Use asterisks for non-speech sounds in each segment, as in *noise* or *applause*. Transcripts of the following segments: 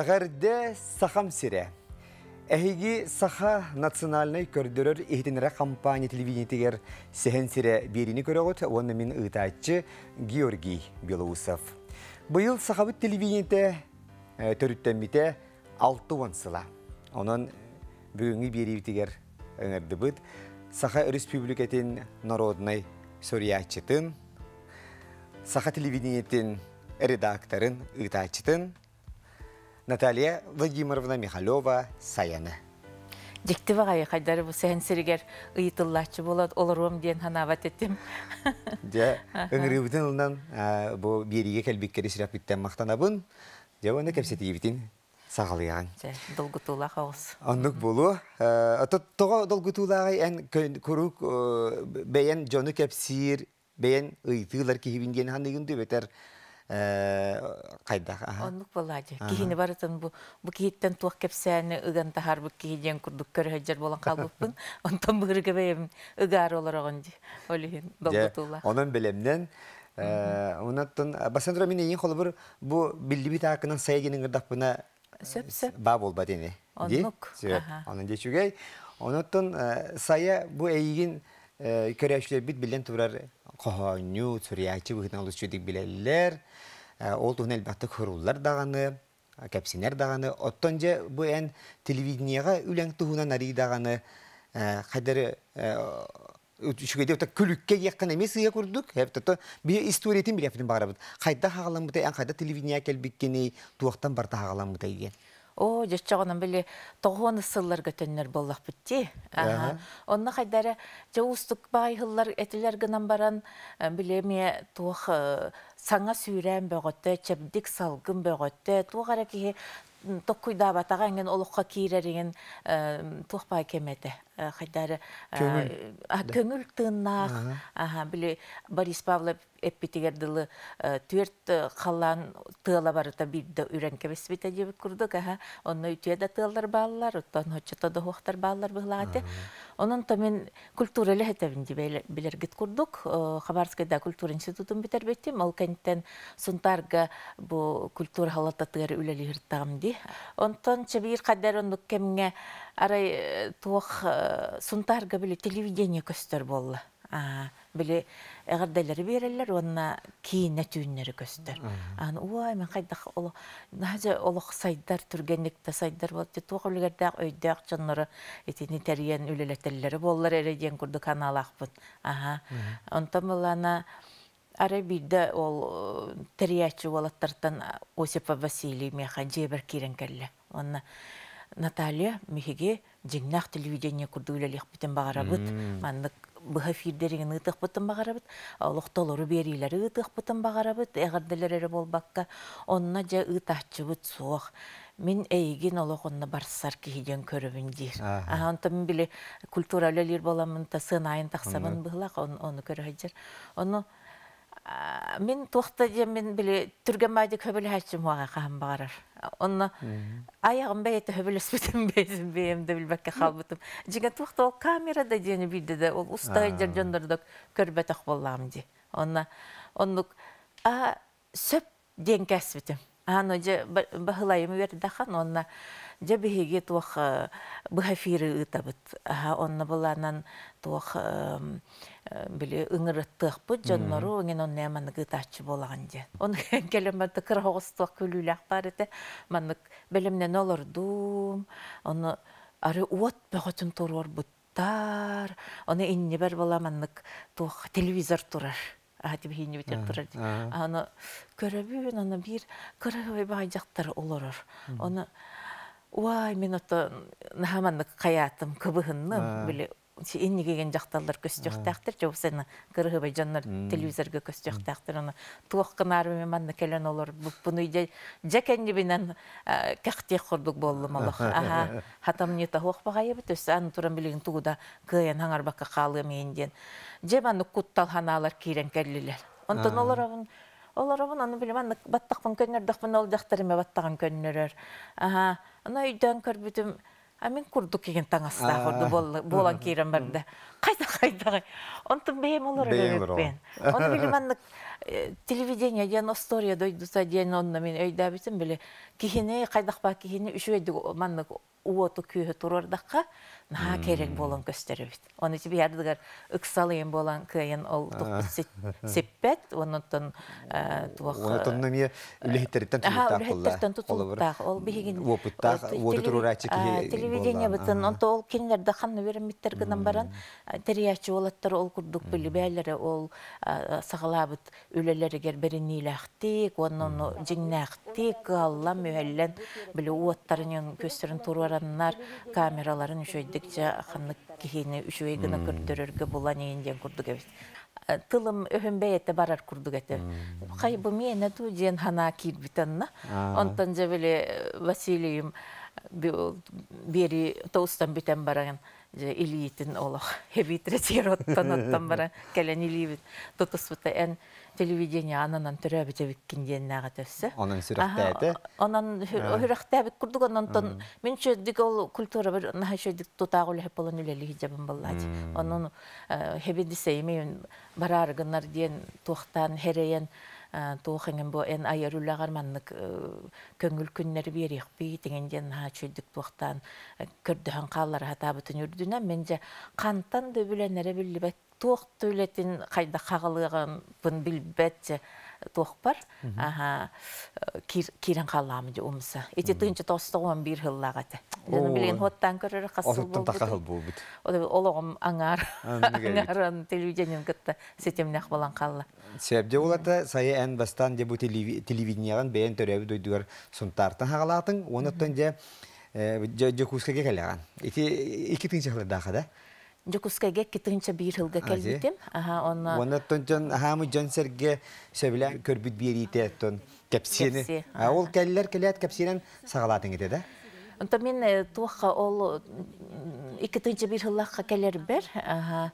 Әғәрді сақам сире. Әхиги саха национальный көрдірір ехтенірі компания телевидениетігер сәхен сире беріні көріғыт, оны мен ұйтайтшы Георгий Белоусов. Бұйыл сахабыт телевидениеті э, төріттен біте алты сыла. Оның бүгінгі беріптігер өңірді бұд. Саха республикатын народный сөриячытын, саха телевидениетин редакторын ұйтайтшытын, Наталья Владимировна Михалева Саяны. Дикті бағай қайдары бұл сән сірігер ұйытыллачы болады, оларым ден ханават еттім. *laughs* Де, үңірі бүтін ұлынан бұл береге кәлбеккері сірап біттен мақтанабын. Де, оны кәпсеті ебітін сағалыяған. Де, долгы тулақ ауыз. Ондық болу. Тұға долгы тулағай ән көрук бәйен жоны кәпсир, бәйен ұйытылар кейбінден ханды күнді бәтер кайдах оннук балаажы кихини барытын бу бу кихиттен туак кепсээни ыган тахар бу кихиден курдук көрөжер болон калбыппын онтон быгыргебеем ыгаар олорогон жи олихин долгутуула онон белемнен унаттан басандра мен эйин холбур бу билдибит акынан саегинин ырдаппына сөпсөп ба болба дени оннук онун дечугей онуттан сая бу эйигин көрөшүлөр бит билен турар коһонню сурячы быһынан олучу дик білелер, э, ол туһун элбатты хоруллар даганы кепсинер даганы оттон же бу эн телевидениега үлең туһунан арий даганы кадер э, э, үшүгэдэ күлікке күлүккэ емес эмес ыя курдук бұл историетін историятин әпінің бағарабыд. Қайда хагалам бута эн қайда телевидения кәлбіккені, туақтан барта хагалам бута иген О, жечоғынан біле тоғын ысыллар көтеннер боллақ бітті. Онна қайдары жауыстық бай әтілер баран білеме ме саңа сүйрен бөғөтті, чәбдік салғын бөғөтті, туақ әрекі, тоққұйда күйдабатаға әңген олыққа кейререген тоқпай хайдары көңіл тыннах біле Борис Павлов эппитигердылы э, төрт қалан э, тыала барыта бидді үйренкебес бита деп курдук аха онно үтүеда тыаллар баалар оттон хочото да хуактар баалар быглагате онон то мен культура лехетебин дибе билергит курдук э, хабарскайда культура институтун битербеттим ол кенттен сунтарга бу культура халататыгар үлелихиртагам ди онтон чебиир кадер оннук кемге арай э, туох э, сунтар габили телевидение көстер болла били эгерделери берілер, онна кийине түүннери көстөр ан уай мен кайдах оло наже олох сайдар түргенликте сайдар болот те туох үлгердеак өйдөк жоннору итини терген үлелетеллери боллар эреден курду каналаакпыт аха онтон булана ол э, терячу болаттартан Осипа Василий меха жебір кирен келле. Онна Наталья михиге жиннах телевидение курдуйлалих битен багарабыт, аннык быһа фирдерин ытых бытын багарабыт, лохтолору берилер ытых бытын багарабыт, эгерделер болбакка, онна жа ытахчыбыт суох. Мен әйген олоғонна барсар киһиден көрөбүн дир. Аха, онто мен культуралы лир боламын та сын айын тақсамын быһлак, оны көрөһөжөр. Оны Э, мен тоқта де мен біле түрген майды көбілі хәтшім оға қағым бағарар. Онна аяғым бәй еті өбіліс бітім бәйзім бәйімді білбәкке қалбытым. Жеген тоқта ол камерада дені білді де, ол ұстай жер жондырдық көрбет ақ болам де. Онна, оннық, а сөп ден кәс бітім. Аны же бахылайым верді дақан, онна же біхеге тоқ э, бұхафиры ұтабыт. Онна бұланан тоқ біле ыңырыттык бут жоннору оңен онне болаған ытаччы Оның же *laughs* он келематты кыргоостук күлүлак бар эте манык білімнен олордум оны ары уот бөгөтүн туруор буттар оны инне бер бола манык туох телевизор турар атип хине битер турар аны көрөбүн аны бир кырыгыбай баажактар олорор ону уай мен ото нахаманнык каятым кыбыхынным иннигеген жақталар көстөктәктер жоусыны кырыгыбай жаннар телевизорга көстөктәктер аны туохканары мен манны келен олар буны иде жакенни бінен кахти құрдық болды малах *laughs* аха хатам не тахох багай бит сан туран билген тугуда кыян хаңар бакка калы менден жебаны құттал ханалар кирен келлилер онтон олар олар аны аны билмен баттакпын көннөр дакпын ол жактарыма баттаган көннөрөр аха ана үйдөн көрбүтүм а мен кеген таңасыда, курду болан кейрен бірді. қайта қайта Онтың бейем олар бейем оны билиманнык телевидение диэн история дойдуса диэн онна мен өйдәбитим биле кихине кайдакпа кихине үшүэдик манны уоту күйө турардакка на керек болон он оны тиби ярдыгар ыксалыйын болан кыйын ол сеппет онотон туак онотон неме үлехиттериттен тутултак үлехиттериттен ол бигин опыттак уоту турурачы телевидение бытын онто ол кинилерде ханны беремиттер гынан баран э, терячи олаттар ол курдук билибәйлере ол э, сагалабыт үлелерігер бірін нейләқтік, оның жиннәқтік, алла мөәллән білі уаттарын, көстерін тұруараннар камераларын үшөйдік жа қанық кейіні үшөйгіні күрдіріргі болан еңден күрдік Тылым өһөмбей әтті барар күрдік әті. Қай бұ мені ту жен хана кирбітанна. Онтан жа білі э, Василием бери тоустан битен бараган илиитин олох хебитре *laughs* тироттан оттан баран *laughs* келен илиибит тотусбута эн телевидение анынан төрәбіте біккенден нәға төсі. Онын сүріқтәді? Онын сүріқтәбіт э. күрдік, онын тон, мен шөйдік ол культура бір, наға шөйдік тұтағы өлі болын үлелі хиджабын болады. Оның э, хебедісе емейін барарғынар ден, туқтан, херейен, э, туохыңын бу эн айырулағар маннык көңіл күннер берек би теңенден ха чүйдік туохтан көрдөһөн кааллар хата бүтүн үрдүнө мен же кантан дөбүләнере билбек туох төлетін қайда қағылығын бун билбет туох бар аха кирен калам же умса эти тынчы тостогон бир хыллага те жана билген хоттан көрөр аңар аңарын телевидениен кытта сетемнах балан калла бастан бу бен төрөбү дойдугар онуттан Жокускайге китинче бир хылга келбитим. Аха, онна. Онна тончон хамы жон серге сөбүлә көрбүт берите тон кепсини. А ол келлер келет кепсинен сагалатын кете да. Онта мен туаққа ол икитинче бір хылга келер бер. Аха.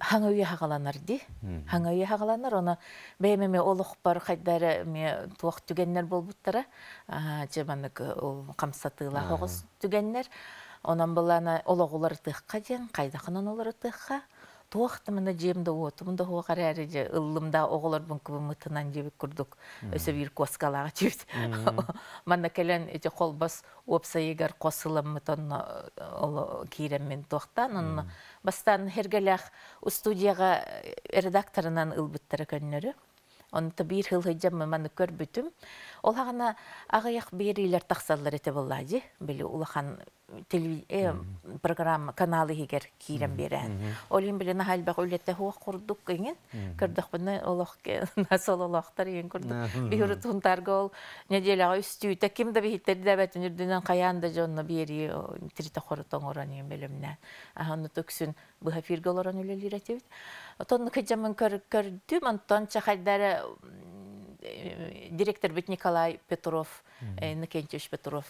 Хаңауе хагаланар ди. Хаңауе хагаланар оны бәймеме олық бар қайдары ме туақ түгеннер болбуттара. Ага, жебанық ол қамсатыла хоғыз түгеннер. Онан бұл ана олағылар тұққа ден, қайдақынан олар тұққа. Туақты мына жемді оты, оғар әрі де ұлымда оғылар бұн күбі мұтынан жебік күрдік, өсі бір қосқалаға жебіт. *laughs* Манна кәлін әте қол бас опса егер қосылым мұтын э, кейрем мен туақтан. Бастан хергеләқ студияға э, редакторынан ұлбыттары көннері. Оны бир хыл хыджам маманы көр Олағына Ол хагана агаяк берилер таксаллар эте боллади. Били улахан программа каналы егер кирен берен. Олин биле нахалбак үлетте хуак курдук кыйын, кырдык буны олох *laughs* насол олохтар ен курдук. Бир тунтарга ол неделя үстүтө ким да бихиттер да бетин үрдүнөн каянда жонно бири тирите хоротон оран ен белемне. Аны төксүн бу хафирге олорон үлелиретебит. Тонны кыжамын көр көрдүм, антон чахалдары Э, директор бит Николай Петров, э, Никентьевич Петров,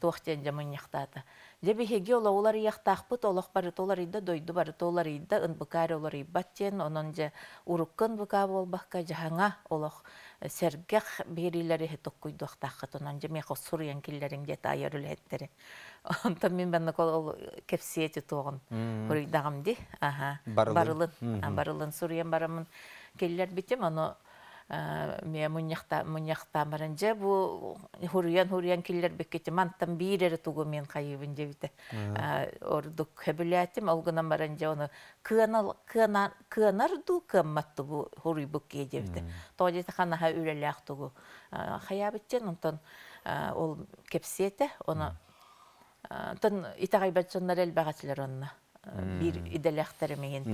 тоқтен жаман яқтаты. Жабы хеге ола олар яқтақпыт, олақ бары толар иді, дойды бары толар иді, ұнбықар олар ибаттен, онын же урыққын бұқа баққа жаңа олақ э, сәргек берілері хетік күйді ақтақыт, онын же меқо сұр келлерін дет айыр үлеттері. *laughs* Онтан мен бәнді кол кепсиеті тоғын, көрейдағым де, барылын, барылын, ең барамын келлер бітем, оны мэ муньяхта муньяхта маранже бу хурян хурян киллер бекети мантам бирере тугу мен кайыбын жебите э, ордук хөбүлятим олгуна маранже оны кыанал кыана кыанар ду кымматту бу хуруй букке жебите тоожете ханаха үрелях тугу э, хаябыттен онтон э, ол кепсете оны тон итагайбатсоннар элбагатилер онна бир иделяхтары меген.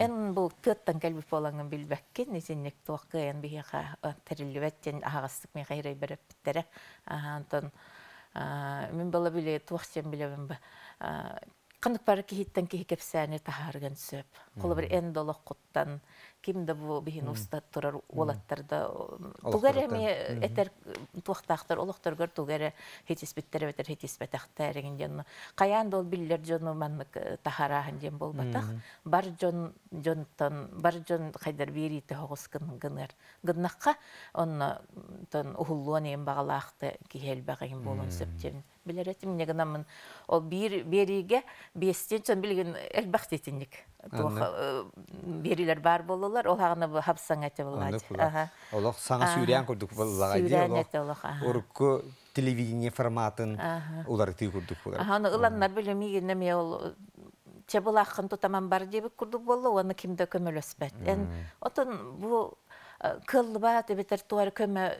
Эн бұл тыттан кэлбит боланын билбеккен, несеннек туакка эн биха бәттен ағастық мен хайрай біріп біттірі. мен бала біле туаксен білемін ба. Кындык бар кейттен кихи кепсәне тағарған сөп. Кулы бір ән құттан. құттан, ким да бу биһин олаттарда турар уолаттарда тугареме этер туахтахтар олохтар гөр тугаре хетисбиттер бетер хетисбетахтар гинден каян дол биллер жон маннык э, тахара гинден болбатах бар жон жонтон бар жон қайдар бири те хогоскын гынар гыннакка он э, тон ухуллуан эм багалахты кихел багын болон септем билер этим негнамын ол бир бериге бестен сон билген элбахтетинник Э, берилер бар болалар ол хагына бу хапсаң эте булат аха олох саңа сүрән курдук буллага ди олох урку телевидение форматын улар ти курдук булар аха аны ыланнар билем игенне ме ол чебулахын тутаман бар деп курдук болло аны кимде көмөлөспөт эн отон бу э, кылба тебетер туар көмө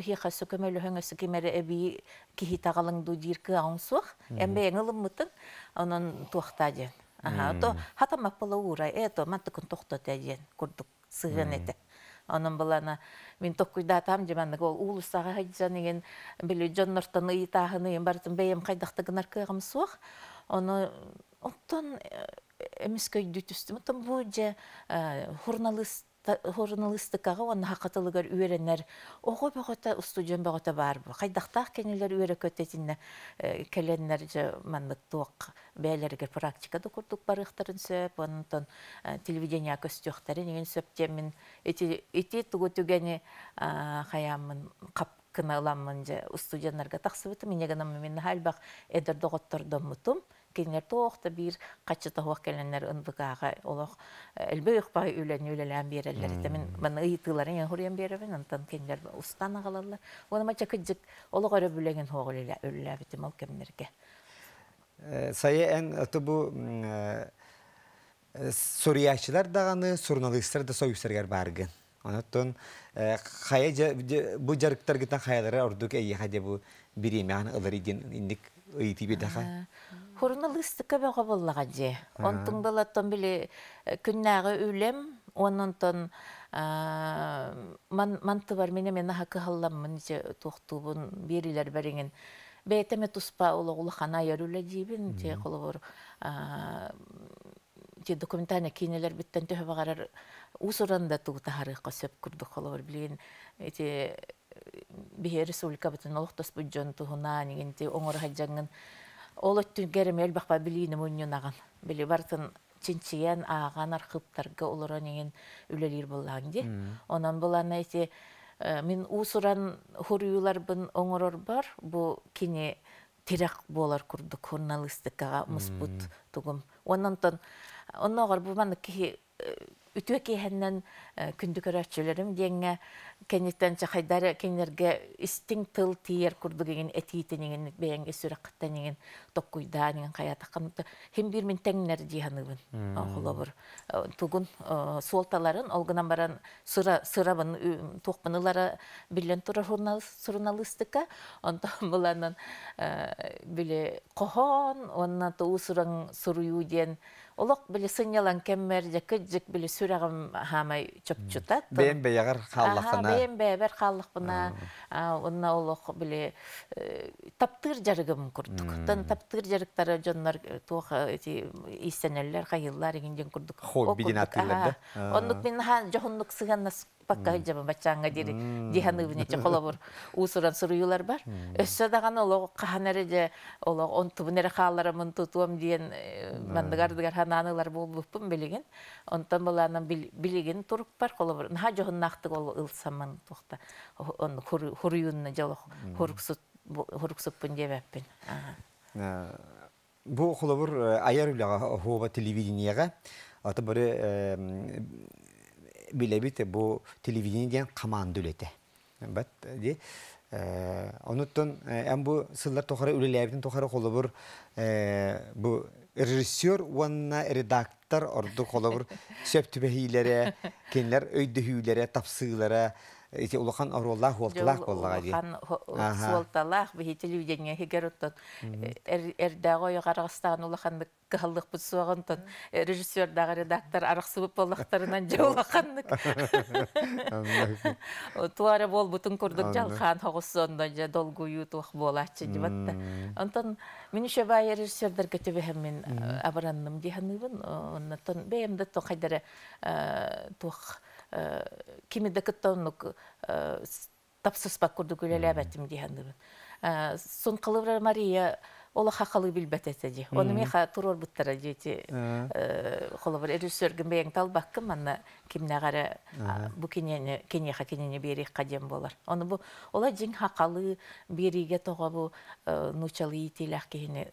бихасы көмөлө хөңөсү кемере эби кихи тагалың ду дирке аунсух эмбе еңылым мытын анан туактаден то хата мақпала ура это манты күн тоқтат әйен күрдік сыған ете онын балана мен токкуйда там жеманнык ол улусага хайжан деген биле жоннортон ыйтаагыны бартын бейем кайдакты гынар кыгым суак ону оттон эмискөйдү түстүм оттон бу же журналист журналистикаға хақытылығыр хақатылыгар үйренер ого бөгөтө устудион бар барбы қайдақтақ кенелер үйері көтетинне э, келеннер же маннык туок бээлерге практикада құрдық барықтарын сөп онтон э, телевидение көстүөхтерин иген сөптемин қаямын қап тугутүгени э, хаямын кап тақсы бұтым. же амын мен әлбақ әдірді эдер мұтым кингер тоқты бир качы тохох келеннер ынбыкаага олох э, элбе ыкпай үлөн үлөлөн мен мен ыйтыларын ян хурян беребин антан кингер устан агалалар онама чакыджык олох өрө бүлеген сая эн аты бу э, э, суриячлар даганы да союзсергер баргы Онотон бу жарыктар гитан Хорна листика Хурналыстыкка бага боллаган же. Онтын бала тон биле күннәгы үлем, онын тон манты бар мене мен хакы халламмын же бирилер берилер Бейте Бәйтәме туспа улы хана яруле дибин же кулыр те документальные кинелер биттен төһө багарар усуранда тугута тахары сөп күрдү холор билин эти бихе республика бутын олохтас буджон туһуна нигенти оңор хаджангын ол өттүн керемел бақпа білейіні мөннен аған. Білі бартын чинчиян аған архыптарға олыры неген үлелер болған де. Онан болан э, әйте, мен ұсыран хуруюлар бұн оңырор бар, бұ кені терек болар күрді журналистикаға мұспут тұғым. Онан оғар бұл маңы маны кихи, э, үтөкейхеннен э, күндікір әтшілерім кенеттен чахайдары кенерге истин тыл тиер курдугеген этиитенеген бәңге сүрәккәттәнеген токкуйданеген хаятакын һәм бир мен тәңнәр диһаныбын ахлабыр э, тугун э, солталарын олгынан баран сыра сырабын э, токпынылары билен тура журнал журналистика онда буланнан *laughs* биле кохон онна туу суран сурую ден Олок білі сынялан кәммәр де күджік білі сүрәғым хамай чөпчүтат. Бен бәйәғір қаллақына бэйэм бээбер хааллыхпына онна олох біле э, таптыр жарыгым курдук тан таптыр жарыктары жоннор э, туақы эти истенеллер хайыллар игинден курдук хоббидин аттылар да ондук мен жоғынлық жохундук сыганнас бакка жама бачаңга дири диханы дихановне че холобур *laughs* усуран суруюлар бар өссө даган олог каханаре же олог он тубнере хааларымын тутуам диен э, мандыгардыгар хананылар болбуппун билигин онтон буланын билигин туруп бар холобур наха жохуннактык ол ылсамын тухта он хуруюнна жолок хуруксут хуруксуппун дебеппин бу холобур э, э, аяр үлага хоба телевидениега аты бары билебит бу телевидениеден команда үлете. Бат ди онуттан эм бу сыллар тохара үлелебитин тохара холобур бу режиссер уанна редактор орду холобур сөп түбәһиләре, кенләр өйдөһүләре, тапсыылары эти улахан ороллах холталах боллага ди. Холталах би хити люденге хигерот. Эрдаго Карагстан улахан кыллык бу суагын тон режиссер дагы редактор арыксып боллактарынан жолаканнык. Туара бол бутун курдук жалхан хогусондан же долгую тух болачы дибатта. Антон мен ише бай режиссердер кетебе мен абаранным диханыбын. Онтон бемде то кайдары тух Э, кимиде кыттоннук э, тапсыспак курдук үлеле әбәтим дигәндәмен. Э, сон Мария ола хакалы билбәт әтәди. Оны меха турор буттара дити. Холыбыр режиссер гәмбәң талбак кем анна кимнә гара бу кинене кине хакинене бери кадем болар. Оны бу ола җиң хакалы беригә тога бу нучалы итиләк кине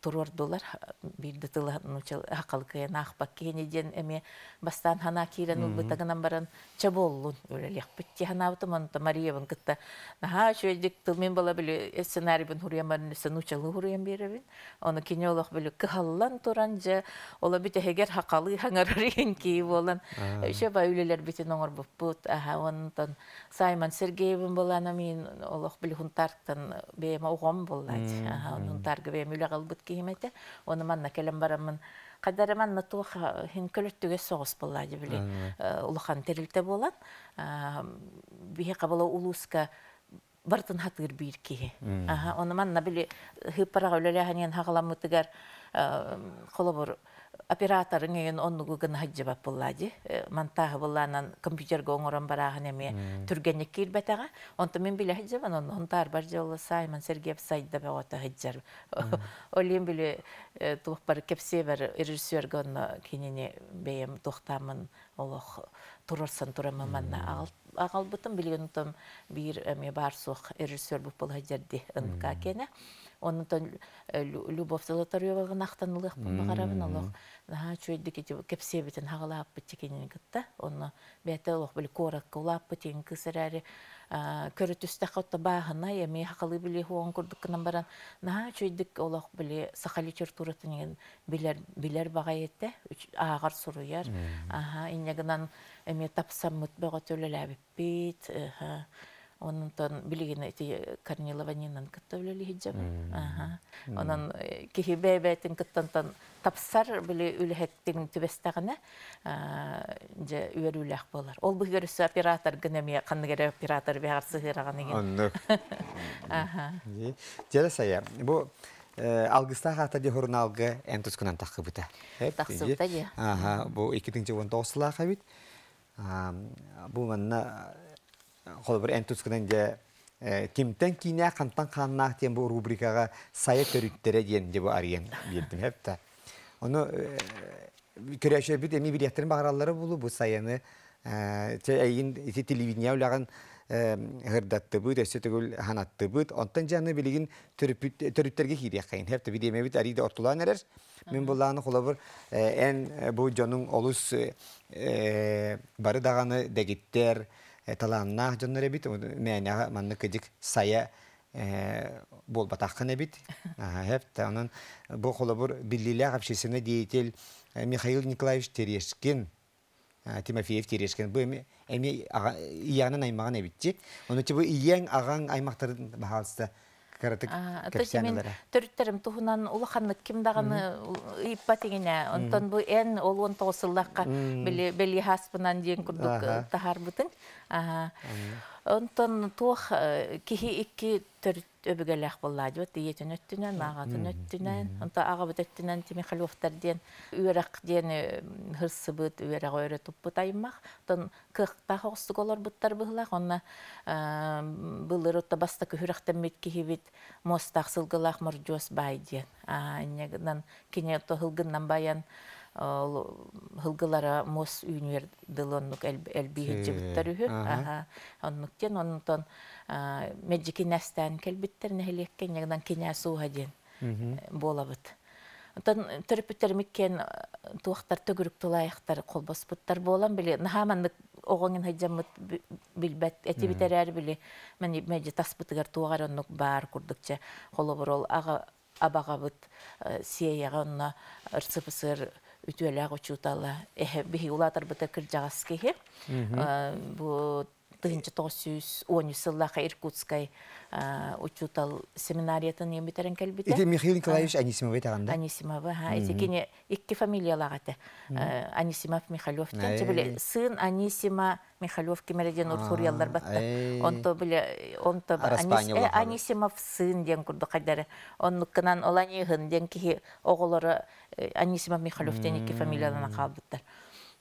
туруор дулар бирде тыла нучал хакалкы нахпак кенеден эме бастан хана кирен убытагынан баран чаболлун өлелек битти хана утман та мариеван кытта наха шөйдик тылмен бала биле э, сценарий бен хуряман сынучалы э, хуриям беребин оны кинолог биле кыхаллан туран же ола бите хегер хакалы хаңарырын ки болан ше ба үлелер битен оңор буппут аха онтон саймон сергеевин болана мен олох биле хунтарктан бема огом боллат аха хунтарга бема ағылбыт кеймете, оны манна келем барамын. Қадарыман нытуық хин көліттіге соғыс болады біле. Э, Улыхан терілте болан, э, бихе қабыла улуска бартын хатыр бир кие. Оны манна біле хиппараға өлеле ханен қолы оператор ңейін оннугу гын хаджабап буллади мантаһы булланан компьютерге оңорон барагын эми түргенек киирбетага онто мен биле хаджабан он онтар бар жолы сайман сергеев сайда бегота хаджар олин биле бар кепсе бер режиссерге онно кинини бейем тухтамын олох турорсан турамаманна агылт ағалбытым білген ұтым бір әме бар соқ режиссер болып бұл әдерде ұнқа кені онутон э, Любовь Золотарева гынахтан лых багарабын олох. Наха чөйдү кете э, кепсебитин хагалап биткен гытта. Онно э, бете олох бил корак кулап битен кысырари. Көрөтүстө хатта баахына эми хакалы били хуон курдуккынан баран. Наха чөйдүк олох били сахали чертуратын ген билер билер багаетте агар суруяр. Аха иннегинан эми тапсам мутбага төлөлөп бит. Аха онтон билигин эти корнилованинан кыттавлели хиджам аха онон э, кихи бэбэтин кыттантан тапсар били үлэхеттин түбестагына же э, үөрүлэх болар ол *laughs* бу көрүсү оператор гынемия канныгере оператор бягар сыгыраган эген оннук аха жерасая бу алгыста хата де хорналгы энтускунан тахыбыта тахсыбыта же аха бу 2019 жылга бит бу манна холобур энтускынан же э, кимтен кине кантан ханнах тем бу рубрикага сая көрүттөрө диен же бу арген билдим хепта. Ону э, көрөшө бит эми билеттерин багаралары булу бу саяны э, эйин телевидение улаган гырдатты бут, эсе түгүл ханатты бут. Онтан жаны билигин төрүптерге хирек кайын. Хепта бидеме бит ариде ортулан эрер. Мен буланы холобур эн бу жоның олус бары даганы дегиттер, Э, таланнаах дьоннар э, эбит мээняга манны кыдик сая болбатахкын эбит хэпте онон бу холобур биллилях общественный деятель э, михаил николаевич терешкин Тимофеев терешкен бу эми иянын аймагын эбитти. Ону ти бу ияң агаң аймактарын баалысты кырытык кэпсианылара. Төрттәрем туһунан улаханны ким олон хаспынан өбүгелэх болладыбыт диетин өттүнен маагатын өттүнен онта агабыт өттүнен тими халуовтар диен үөрак диен хырсыбыт үөрак өөрө туппут аймах тон кыхта хогстук олорбуттар быһылах онна былыр отта баста күһүрэхтэммит кихибит мостах сылгылах мордюос бай ден аннегынан кине то хылгыннан баян хылгылара мос үйнер дылонлук элбиһи жыбыттар үһү аха оннуктен онтон меджики нәстән келбиттер нәһилеккен ягдан кеня сууга дейин болабыт онтон төрүпүттер миккен э, туактар төгүрүп тулайыктар кол боспуттар болом биле нааманык оғоңын хайжаммыт билбет эти битерер биле мен меджи таспытыгар туугар оннук баар курдукча холобурол ага абагабыт э, сиеяга онна ырсыпысыр үтүөләк учутала эһэ биһи улатар быта кырдьагас кеһи э, Бұл тыгынчы тоғыз он үс Иркутскай иркутской учутал семинариятын ембитерен михаил николаевич анисимова таганда анисимова ха ити кине икки анисимов михалев тенче биле сын анисима михалев кимереден урхурьяллар анисимов сын ден курду кайдары ден кихи анисимов михалев тен икки фамилиялана калбыттар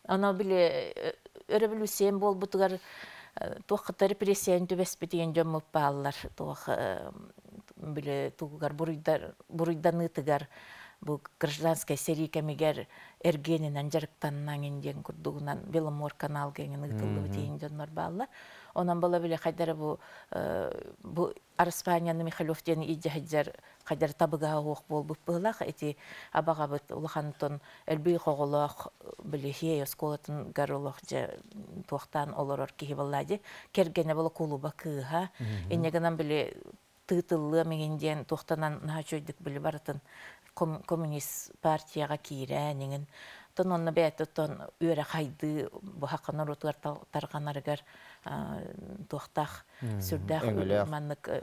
оно биле Э, туохтары прессиян төбеспе деген жом мыппааллар бұл э, биле тугар буруйдар буруйданытыгар бұл гражданская серии кемигер эргенинен жарыктаннан беломор канал онан бала біле қайдар бұл бұл арыспанияны Михайловтен иде хәдер қайдар табыга оқ бол бұл бұлақ әти абаға бұт ұлхантон әлбей қоғылақ білехе осколатын гарулақ жа туақтан олорор кеге баллади кергене бұл кулуба кыға энегенан біле тытыллы мегенден туқтанан жөйдік біле баратын коммунист партияға кейірі әнің Тон онна бәйті хайды, өрі қайды бұхақанар отығар тарғанарығар тоқтақ сүрдәқ маннық э,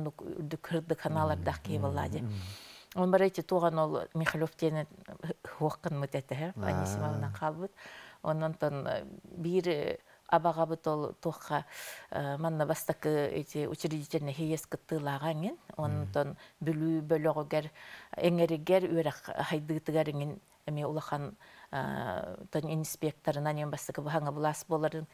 үрді кірді кей болады. Он бар әйті туған ол Михайлов тені хуаққын мүтәті, Анисимовна қалбыт. Оннан тон э, бір абаға бұт ол тоққа э, манна бастакы эти учредительный хиес кыттылағанген онтон бүлүү бөлөгөгер эңеригер үрак хайдыгытыгар эми улахан Э, инспектор нанен бастығы бахаңа булас боларын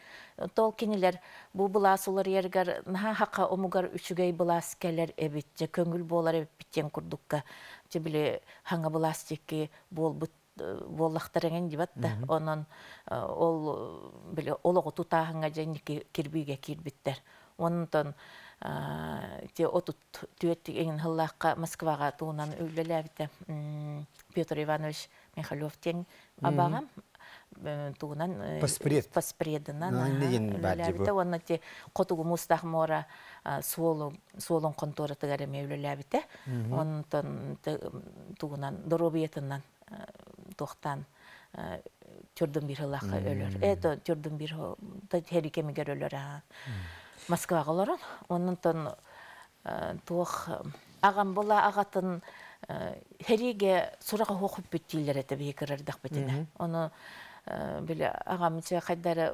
тол кинилер бұл булас олар ергер наха хака омугар үчүгей булас келер эбит көңіл болар эбит биттен курдукка же биле хаңа бол текки болбут э, боллахтарыңын дебат да онон э, ол биле олого тутаһыңа же кирбиге кирбиттер онтон те отут түөттүк хыллаққа москваға Москвага туунан Петр Иванович Михалев тең абагам э, туынан э, поспред поспредынан өлөләбите оны те котугу мұстақ мора суолу қонторы контора тыгареме өлөләбите бир хылаакка өлөр это бир терикемигер өлөр Москва қаларын. Оның тұн туық э, э, ағам бола ағатын әреге э, сұраға оқып бүттейлер әті бейі кірірдіқ Оны біле ағам үші қайдары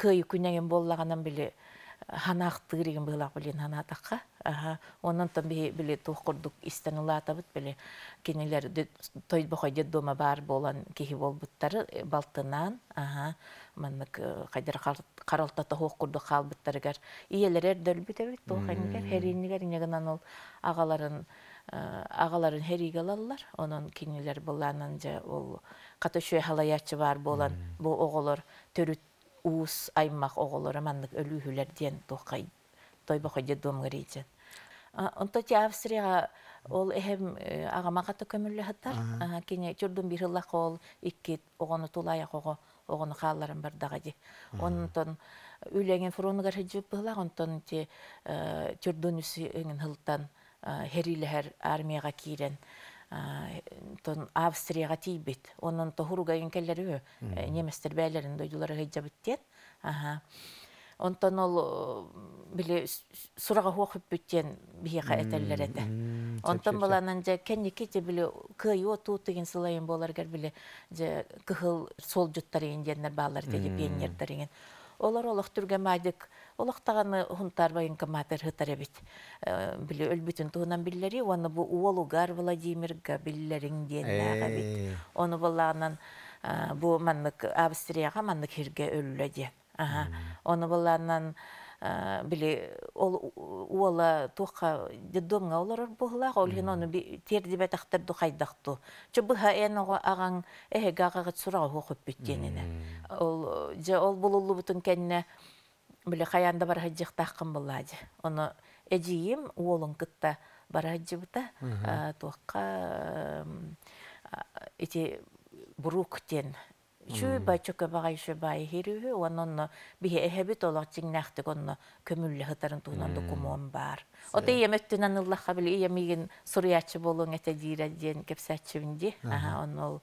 көй күнеген болағынан біле ханақты деген бұлақ білен ханатаққа аха онан там бе істен ұла атабыт биле кенелер той бұқай дома бар болан бол бұттары э, балтынан аха маннык кайдыр э, каралта тоқырдук халбыттарыгар иелерер дөлбүтебит тохайнигер херинигер инегенан ол ағаларын агаларын э, херигалаллар оның кенелер буланан ол катышуя халаячы бар болан бұл оғылыр төрүт уус аймақ оғолора маннык өлүүһүлэр диэн тухай тойбохойде думгарыйчы онто тиавсрига ол эһем э, агамагата көмүлле хаттар кине чурдун бир хыллак ол икки огону тулая кого огону хаалларын бір дағады. онтон үлеген фронугар хиджип былак онтон ти э, чурдун үсү эңин хылтан э, херилер армияга кирен тон Австрияға тейбіт. Оның тұхыруғайын кәлері ө, э, немістер бәлерін дойдылары ғайджабыттен. Онтан ол э, біле сұраға хоқып бүттен бігеға әтәлілер әті. Онтан баланын жа кәнеке де біле күй о ту тыгин сылайын боларгар біле жа кыхыл сол жұттар ендерінер бағалар деді бейінердер енген. Олар олық түрге мәдік Олақтағаны э, хунтар военкоматер хытар бит. Э, биле өлбүтүн туунан биллери, оны бу Уолугар Владимир биллерин диеннага бит. Э. Оны болланан бу маннык Австрияға маннык хирге өллө диен. Оны болланан били ол уола туха детдомга олар буллах ол хин оны терди бетахтар ду хайдахту чо быха эного аган эхе гагага сурага хокуп биттенине ол же ол булуллу бутун Бүлі қаянда бар қын болады. Оны әдейім олын күтті бар хыджыбыта әте эти бұруктен. бай чөкі бағай шы бай херюі, оны оны бігі әхәбіт олақ жиннақтық оны көмілі хытарын туғынанды кумуым бар. Оты еметтін аныллаққа білі емеген сұриячы болуын әті дейраден кепсәтші бінде. Оны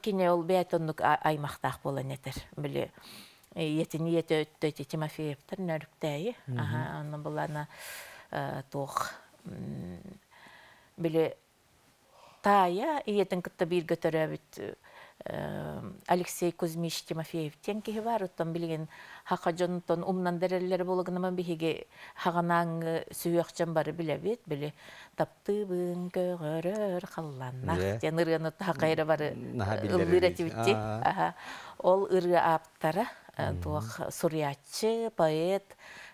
кене ол бәйт оның аймақтақ болан әтір. Білі, етіне еті өтті өте Тимофеевтер нәріктәйі. Аны бұланы э, тоқ біле тая иетін кітті бір көтірі біт э, Алексей Кузьмич Тимофеев тенкеһи бар оттон билген хака жонтон умнан дерелер болгонама биһиге хаганаң э, сүйөкчен бары билебит били таптыбын көгөрөр халланнах тен ырган хакайра бары ылыратибитти ол ыры аптара туох сурьяччы, поэт,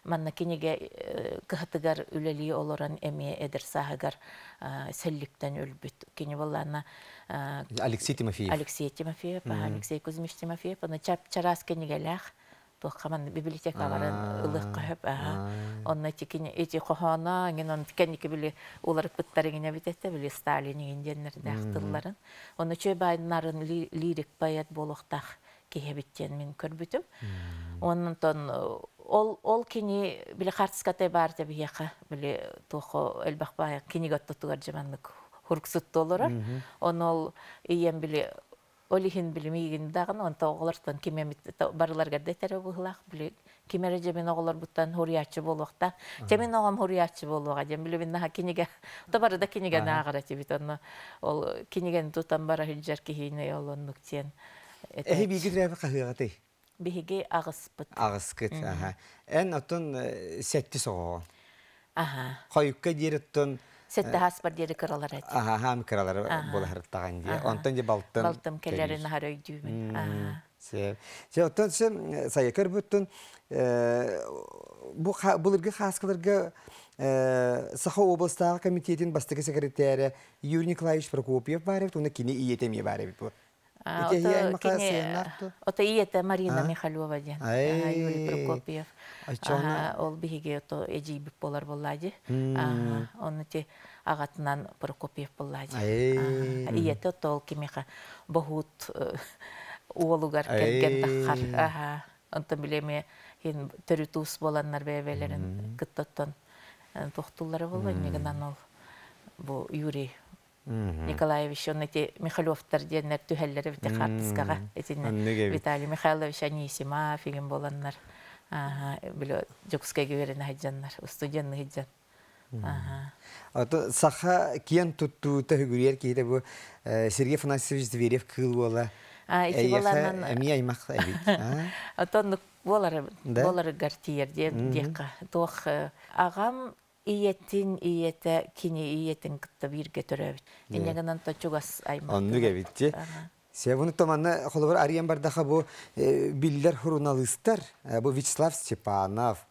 манна кенеге э, кыһатыгар үлелі олоран эми эдер саһыгар э, сэлликтен үлбіт. кине боллана э, Алексей Тимофеев. Алексей Тимофеев, Алексей Кузьмич Тимофеев, Оны чап чарас кинегелях қаман библиотека барын ұлық кыһып Оны онна тикин эти хохана ген он тикенник били улар пыттарыгына битетте білі Сталин гендернер дактылларын Оны чөй байнарын лирик поэт болуқтақ киһебиттен мен көрбүтүм онун тон э, ол ол кини били хартскатай бар деп биле били тухо элбахбай кини готтотугар жаманнык хурксуттолорор он ол ийем биле олихин били мигин дагын он тоголортон кимемит барыларга детере булах биле кимере жемин оголор буттан хуриячы болуакта жемин огом хуриячы болуага жем били бин наха киниге табары да киниге наагара тибит онно ол киниген тутан бара хиджар кихине олоннук тиен Эй биги дрэв қағығаты? Биһиги агыспыт. Агыскыт, аха. Эн отон сетти сого. Аха. Хайыкка диреттон Сетте хаспар дири кыралар эти. Аха, хам кыралар болар таган ди. Онтон же балтым. Балтым келерин харой дүймін. Аха. Се. Се отон се сайыкар буттун бу Саха областағы комитетин бастығы секретарі Юрий Николаевич Прокопьев бар еді, оны кені иетеме бар еді. Ота э, иете Марина Михалева ден. Юрий Прокопьев. Ол биһиге ото болар болар боллади. Оны те агатынан Прокопьев боллади. Иете ото ол кимеха бахут э, уолугар келген тахар. Онта билеме хин төрүтүс боланнар бебелерин кыттоттон э, тохтуллары болгон негинан ол бу Юрий Николаевич, он эти Михайлов денер Тюхеллер, бите хартыскага Виталий Михайлович Анисимов иген боланнар. Ага, биле жокска гиберен хаҗаннар, студент хаҗан. А Ата саха тут ту тәһгүрер кейде бу э, Сергей Фанасьевич Зверев кыл була. А, эти боларнан. Әми аймак әбит. Ата болар болар гартиер ден дека. Тох э. агам ийеттин ийете кини ийетин кытта бирге төрөбүт э. инегенен точугас аймак онну кебитти се буну томанна холобар арьен бардаха бу э, биллер хурналыстар э, бу Вячеслав Степанов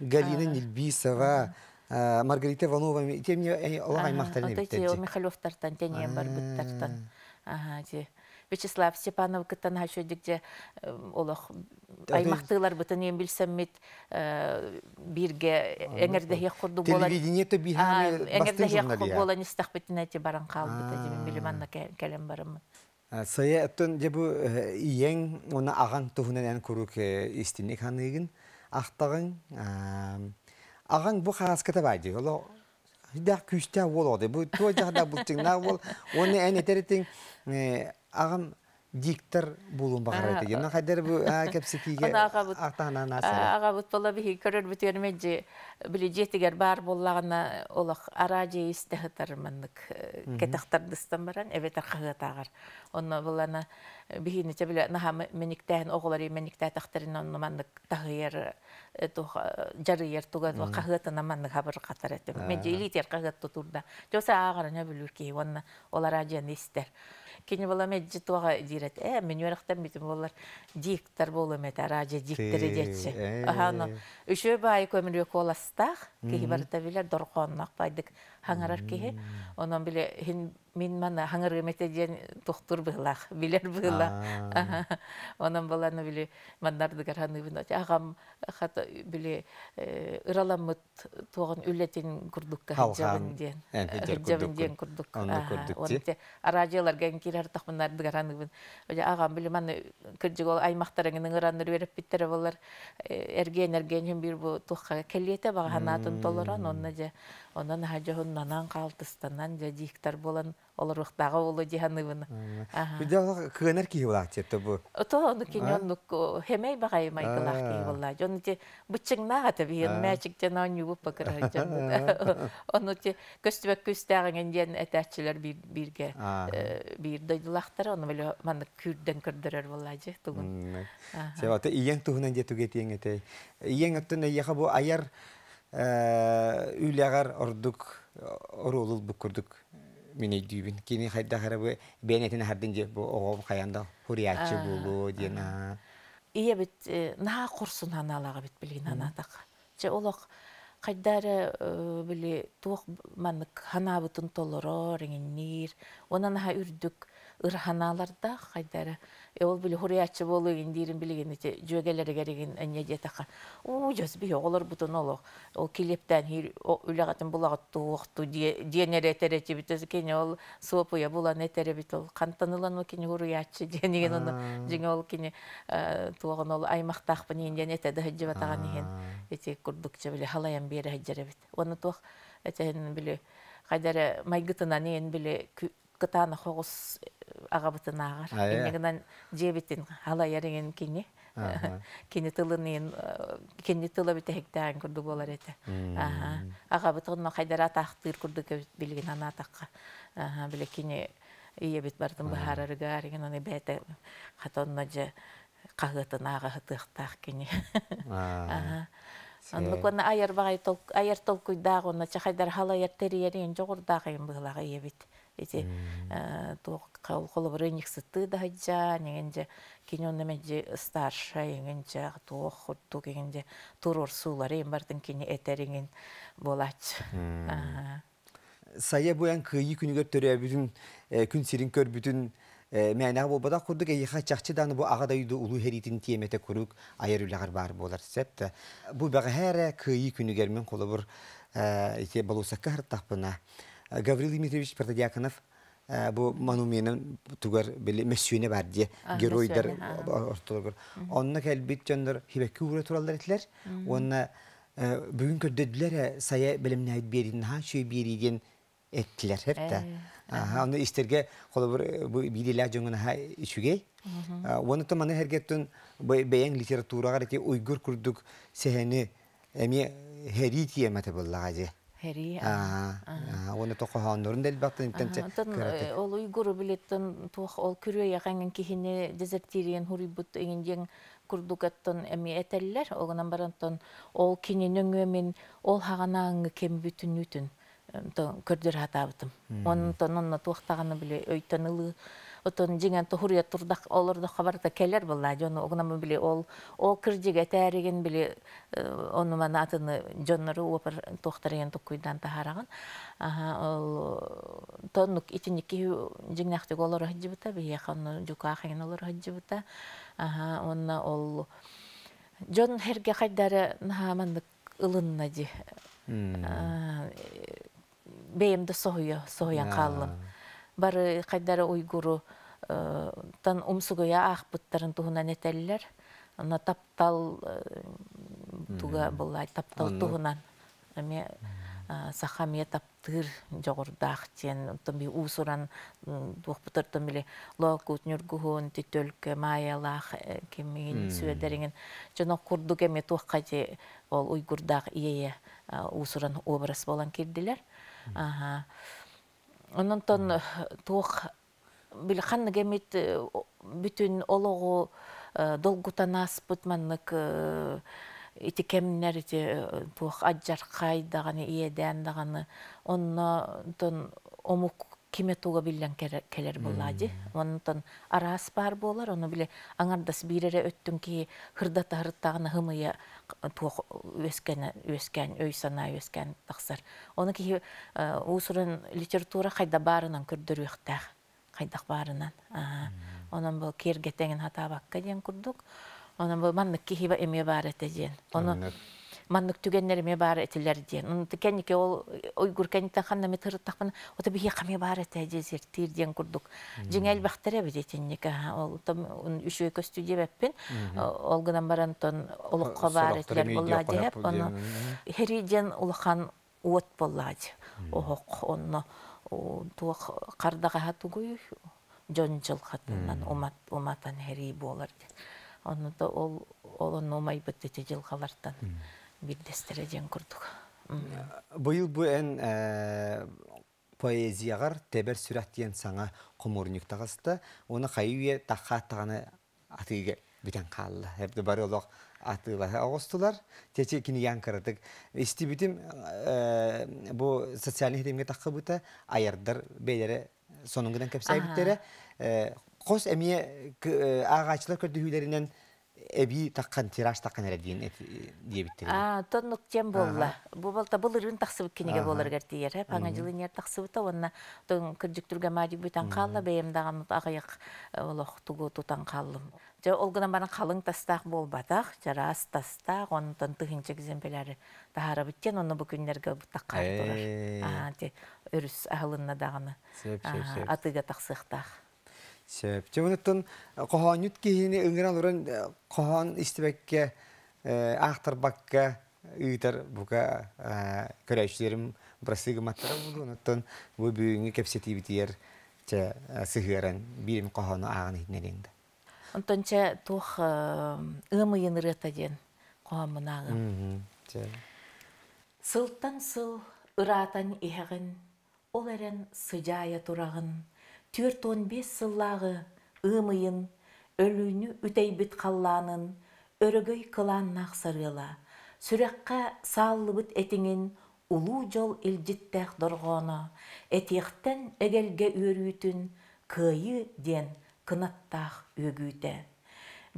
Галина Нельбисова Маргарита Иванова темне олар аймактар небит. Ата те Михайловтартан тене барбыттартан. Ага, те. Вячеслав Степанов кыттан хашу дигде э, олох аймактылар бүтін ем білсәммит э, бирге эңердехе курду Телевидение Телевидениеті биханы бастын журнал я. Бола нистах бүтін әте баран қалды да демен билиманна кәлем барымын. Сая әттен де бу э, иен оны ағаң тұхынан ән көрук истинник ханыгын ақтағын ағаң бұ харас байды. Оло Дәк күштә болады. Бұл той жағда бұл тыңна бол. *laughs* Оны әнетеретің ағам диктор булун бахара ә, деген. Мен хайдар бу ә, кепси киге атана насара. Ә, ага бут бола би көрөр бүтерме же били жетигер бар боллагына олох ара же истехтер мындык дыстан баран эветер хагатагар. Онно булана бихини те биле наха мениктен оголари меникте тахтерин онно мандык тахыр ту жарыер тугат ва хагатана мандык хабар қатар этем. Мен же илитер хагат тутурда. Жоса агара не кей, ки онна олара же нистер кини бала меджи туага дирет э мен юрактан битим болар диктор болом эт аража диктере детчи э, аны үшө бай көмүлү коластах кихи бартабилер дорконнак байдык хаңарар кихи онон биле хин мен мана хаңыр мәтәдән тохтур быһылах, билер быһылах. анан баланы биле мандарды гараны бина агам хата биле э, ыралам тоган үлетин курдукка хаҗабын дигән. Хаҗабын э, дигән курдукка. Онда аражалар ген кирәр тахманнарды гараны бин. Агам биле мана кирҗик ул аймактарыңның ыранныр берип биттер булар. Эрген эрген һәм бир бу тохка келлете баганатын толоран онна же. Ондан хаҗаһын нанан калтыстаннан же диктар булан. Олар бага болу диханыбын. Бидал көнер ки булат тетте бу. То ну киньон хемей багай майкалах ки булла. Жон ти бучыңна хата биен нюгу пакыра Ону *laughs* *laughs* көстүбөк бир бирге э, бир дойдулахтар беле иен мини дүйбүн кини хайдахара бу бенетин хардын же бу огом каянда хуриячы булу диен ие бит на курсун аналага бит билген анатак же олок кайдары били туох маны ханабытын толоро реңиннир онан наха үрдүк ырханаларда кайдары ол били хуриячы болу индирин билигин ите жөгелер керегин энне жетака у жөс би олар бутун оло ол килептен хир үлегатын булагат тукту денере теречи битес кене ол сопуя була нетере бит ол кантанылан кене хуриячы денеген оны жиңе ол кене туогон ол аймактак бин инден эте да хыджы батаган ихен эти курдукча биле халаян бере хыджере бит оны туох этен биле кайдары майгытынан ен биле кытаны хоғыс э, ағабытын ағар. Енегінен э? жебетін алай әреген кене. *laughs* Кене тылынын, э, кене тылы біте хектаған күрді болар еті. Ағабытығын қайдара тақтыр күрді білген ана таққа. Біле кене ие бит бардым бұхарарыға ареген оны бәті қатонна жа қағытын аға хытықтақ кене. Анлык аны *laughs* айар бағай толк, айар толкуйдағы оны чахайдар хала яртериерен жоғырдағы ем бұғылағы ебет эти э, то колобры них сыты да хаджа негенде кинённа меди старша егенде тох хурту кегенде турор сулар эм бартын кини этериген болач сая буян кыйы күнүгө төрөбүтүн э, күн сирин көрбүтүн э, Мәнәгә бу бада курдык әйха чакчы даны бу агада юды улу хәритин тиемете күрүк айыр үләгәр бар булар сәптә. Бу бәгәһәрә кыйы күнүгәрмен кулы бер ите балуса кәһәр тапына. Э, Гаврил Дмитриевич Протодяконов э, бу монуменен тугар бели мәсүйене бар ди геройдар ортологор. Онна кәлбит җандар хибәккә ура туралар итләр. Онна э, бүгін көрдөдүләр сая билимнәйт берин ха шүй бериген эттиләр хәптә. Аха, аны истерге қолы бу бидилә жөңгіні ха ішуге. Оны тұманы әргеттін бәйен литератураға реке ұйғыр күрдік сәхәні әме хәрі тиемәті боллаға же. Хэри. Аа. Оны тоқо хоннорун дел баттын Ол уйгур билеттен тоқ ол күрө яганын кихине дезертириен хурибут эңген курдугаттан эми этеллер. Огынан барантон ол кининен мен ол хаганаң кем бүтүн үтүн көрдөр хатабытым. Онтон онна біле биле өйтөнүлү отон жиңен тухуруя турдак олордо хабарда келер болла жону огнамы били ол ол кыржиге тээриген били э, ону мана атыны жоннору опар тохтарыген тукуйдан тахараган ол тоннук итиники жиңнактык олор хаджыбыта бияхану жукаахаген олор хаджыбыта онна ол жон херге хайдары наамандык ылынна ди бейемді союя союя каллым бары қайдары уйгуру э, тан умсугуя ахпыттарын туһуна нетеллер она таптал э, туга булай таптал туһунан эме сахамия таптыр жоғырдақ тен томби уусуран дуохпутар томбиле лоокутнюргуһун титөлкө маялаах э, кемигин Жоно жонок курдук эме туохкати ол уйгурдаах ие уусуран образ болан кирдилер онтон э, туох билхан бүтін э, бүтүн ологу э, долгутанаспыт маннык ити кемнер ити аджар қай даганы иеден даганы оннотон омук киме туға білден келер буллади онтон араас бар болар оны біле аңардас бирере өттің ки хырдата хырыттаганы хымыя Э, туох э, өскен э, өскен өй сана өскен тахсар оны ки усурын литература қайда барынан күрдүрүктэ қайда барынан онан бұл кергетеген хата бакка деген курдук онан бұл маннык бар маннык ме бар этилер диен. Кеннике ол ойгур ме ханнаме тырыттакпын, ота бихе каме бар эте дезертир диен курдук. Жеңел бахтыра бит этинника. Ол там үшө студия дебеппин, ол гынан баран тон олукка э, бар этилер болла деп, оны хериден улахан уот боллады. Охок онно туох кардага тугуй жон жыл хатынан умат уматан хери болар. Оны да ол олон умай бит эти жылгалардан бирдестері ден құрдық. Э, быйыл бұ ән э, поэзияғар тәбір сүрәт ден саңа құмұрник тағысты, оны қайуе таққа атыге атыға бітен қалды. Әбді бар олық аты Тече киниян кырдык. Исти битим э, бу социальный демге таққы бұта айырдыр бейлері соның гынан кәпсай біттері. Қос әмие ағачлар көрді эби таққан тираж таққан эрэ диэн диэбиттэ а тоннук тем болла бу болта үрін тақсы тахсыбыт кинеге болар гертиер ер. паңа жылын ер тахсыбыта онна тон кырдык турга мажик бүтан калла бэем даган агыяк э, олох тугу тутан каллым же олгынан қалың тастақ бол батақ, жарас тастак онтон тыхынчык земпелери тахара биттен тағары біттен, оны бутаккан турар э. а тұрар. өрүс ағылынна дағыны атыға тақсықтақ. Сәп. Тебінеттін қоған үт қоған істебекке, ақтыр үйтер үйтір бұқа көрәйшілерім бұрасығы маттыра бұлды. бұл кәпсеті бітер бірім қоғаны ағын Сылттан сыл, ұратан иғын, ол әрін сыжая тұрағын, төрт он бес сыллағы ымыйын өлүнү үтейбит қалланын өрөгөй кылан нақсырыла сүрәккә саллыбыт этиңин улуу жол илжиттәх дұрғаны, этиэхтен эгелге үөрүүтүн кыйы ден кынаттах өгүүтэ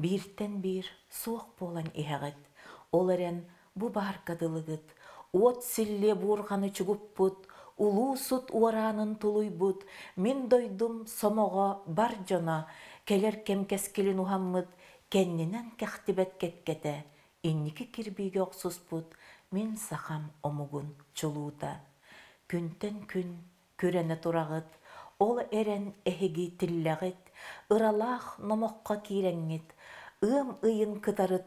бииртен биир соқ болан иһэгит ол бұ бар баркадылыгыт от силле буурганы чугуппут Улу сут уаранын тулуйбут мен дойдум сомого бар жона келер ұхаммыд, ухаммыт кеннинен кехтибет кеткете инники кирбиге оксуспут мен сахам омугун чулуута күнтен күн күрене турагыт ол эрен эхиги тиллягыт ыралах номокко киренгит ыым ыйын кытары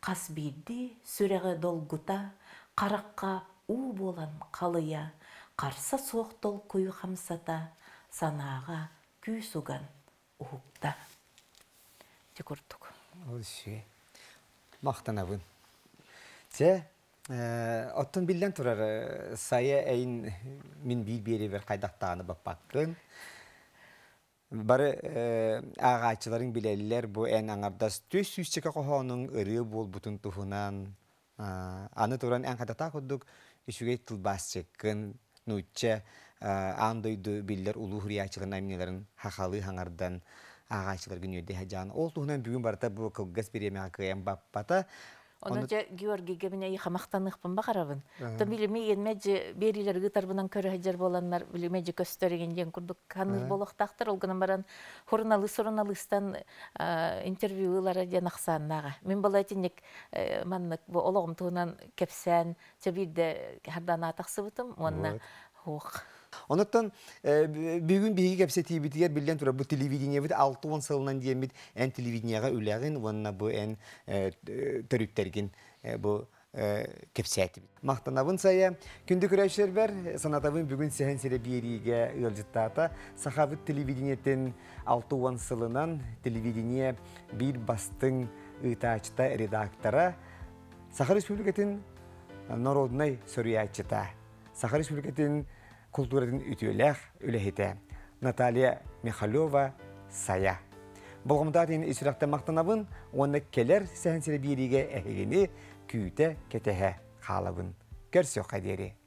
касбиди касбирди долгута каракка у болан қалыя қарсы соқтол күй хамсата санаға күй суган уукта деп көрдік олши мақтанабын те э, оттон билден турар э, сая эйин мин бир бери бер кайдактааны баппаккын бары э, ағачыларың билелер бу эн аңардас төс сүүсчеке кохонун ырыы болбутун туһунан аны туран эн кайдата курдук үсүгей тылбаасчыккын нуучча аандойду биллер улуу хуряачылын аминелерин хахалы хаңардан ағачлар күнүдэ хажан ол туһунан бүгүн барта бу кылгас беремя кыям баппата Оны жа Георгий мен иха мақтанықпын ба қарабын. То билеме енме же берилер көрі көрәҗер боланнар билеме же көстөргендән қаныр каныр болоқтақтыр ол гына баран хорналы сорналыстан интервьюлары дә нахсаннага. Мен бала тинек э, маннык бу ологым туынан кепсән, чабидә һәрдан атаксыбытым, онна хук. Оноттан бүгін биге кепсе тибитигер білден тура бу телевидение бит 6-10 сылынан ән бит эн телевидениега үләгин вонна бу эн төрүктергин бу біт. Мақтанавын сая, күнді күрәшілер бәр, санатавын бүгін сәхен сәрі бейріге үлжіттата, телевидениеттен телевидениетен 6 сылынан телевидение бір бастың ұйтачыта редактора, Саха Республикатын народнай сөрі Саха Республикатын культуратын үтіләх үләхетә. Наталия Михалева сая. Болғымда дейін үсірақты мақтанабын, оны келер сәнсірі береге әйгені күйті кетеғе қалабын. Көрсі қадері.